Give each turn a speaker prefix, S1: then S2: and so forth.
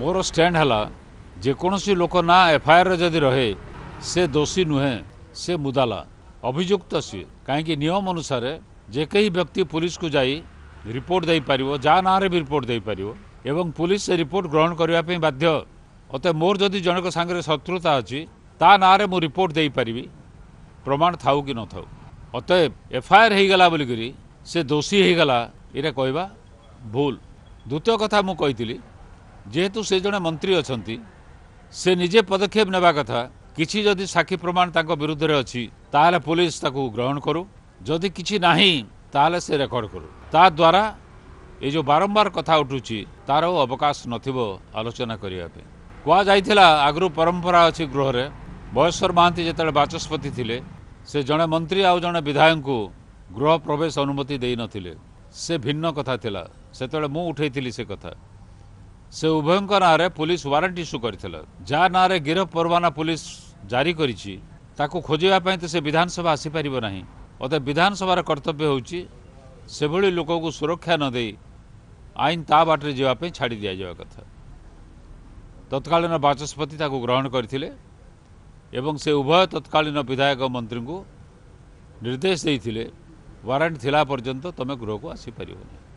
S1: ମୋର ଷ୍ଟାଣ୍ଡ ହେଲା ଯେକୌଣସି ଲୋକ ନା ଏଫ୍ଆଇଆର୍ରେ ଯଦି ରହେ ସେ ଦୋଷୀ ନୁହେଁ ସେ ମୁଦାଲା ଅଭିଯୁକ୍ତ ସିଏ କାହିଁକି ନିୟମ ଅନୁସାରେ ଯେ କେହି ବ୍ୟକ୍ତି ପୋଲିସକୁ ଯାଇ ରିପୋର୍ଟ ଦେଇପାରିବ ଯାହା ନାଁରେ ବି ରିପୋର୍ଟ ଦେଇପାରିବ ଏବଂ ପୋଲିସ ସେ ରିପୋର୍ଟ ଗ୍ରହଣ କରିବା ପାଇଁ ବାଧ୍ୟ ଅତେ ମୋର ଯଦି ଜଣଙ୍କ ସାଙ୍ଗରେ ଶତ୍ରୁତା ଅଛି ତା ନାଁରେ ମୁଁ ରିପୋର୍ଟ ଦେଇପାରିବି ପ୍ରମାଣ ଥାଉ କି ନଥାଉ ଅତେ ଏଫ୍ଆଇଆର୍ ହେଇଗଲା ବୋଲିକରି ସେ ଦୋଷୀ ହୋଇଗଲା ଏଇଟା କହିବା ଭୁଲ ଦ୍ୱିତୀୟ କଥା ମୁଁ କହିଥିଲି ଯେହେତୁ ସେ ଜଣେ ମନ୍ତ୍ରୀ ଅଛନ୍ତି ସେ ନିଜେ ପଦକ୍ଷେପ ନେବା କଥା କିଛି ଯଦି ସାକ୍ଷୀ ପ୍ରମାଣ ତାଙ୍କ ବିରୁଦ୍ଧରେ ଅଛି ତାହେଲେ ପୋଲିସ ତାକୁ ଗ୍ରହଣ କରୁ ଯଦି କିଛି ନାହିଁ ତାହେଲେ ସେ ରେକର୍ଡ଼ କରୁ ତାଦ୍ୱାରା ଏ ଯେଉଁ ବାରମ୍ବାର କଥା ଉଠୁଛି ତାର ଅବକାଶ ନଥିବ ଆଲୋଚନା କରିବା ପାଇଁ କୁହାଯାଇଥିଲା ଆଗରୁ ପରମ୍ପରା ଅଛି ଗୃହରେ ବୟସ୍ୱର ମହାନ୍ତି ଯେତେବେଳେ ବାଚସ୍ପତି ଥିଲେ ସେ ଜଣେ ମନ୍ତ୍ରୀ ଆଉ ଜଣେ ବିଧାୟକଙ୍କୁ ଗୃହ ପ୍ରବେଶ ଅନୁମତି ଦେଇନଥିଲେ ସେ ଭିନ୍ନ କଥା ଥିଲା ସେତେବେଳେ ମୁଁ ଉଠାଇଥିଲି ସେ କଥା ସେ ଉଭୟଙ୍କ ନାଁରେ ପୋଲିସ ୱାରେଣ୍ଟ ଇସ୍ୟୁ କରିଥିଲେ ଯାହା ନାଁରେ ଗିରଫ ପରୱାନା ପୋଲିସ ଜାରି କରିଛି ତାକୁ ଖୋଜିବା ପାଇଁ ତ ସେ ବିଧାନସଭା ଆସିପାରିବ ନାହିଁ ଅତଃ ବିଧାନସଭାର କର୍ତ୍ତବ୍ୟ ହେଉଛି ସେଭଳି ଲୋକଙ୍କୁ ସୁରକ୍ଷା ନ ଦେଇ ଆଇନ ତା ବାଟରେ ଯିବା ପାଇଁ ଛାଡ଼ି ଦିଆଯିବା କଥା ତତ୍କାଳୀନ ବାଚସ୍ପତି ତାକୁ ଗ୍ରହଣ କରିଥିଲେ ଏବଂ ସେ ଉଭୟ ତତ୍କାଳୀନ ବିଧାୟକ ମନ୍ତ୍ରୀଙ୍କୁ ନିର୍ଦ୍ଦେଶ ଦେଇଥିଲେ ୱାରେଣ୍ଟ ଥିଲା ପର୍ଯ୍ୟନ୍ତ ତୁମେ ଗୃହକୁ ଆସିପାରିବ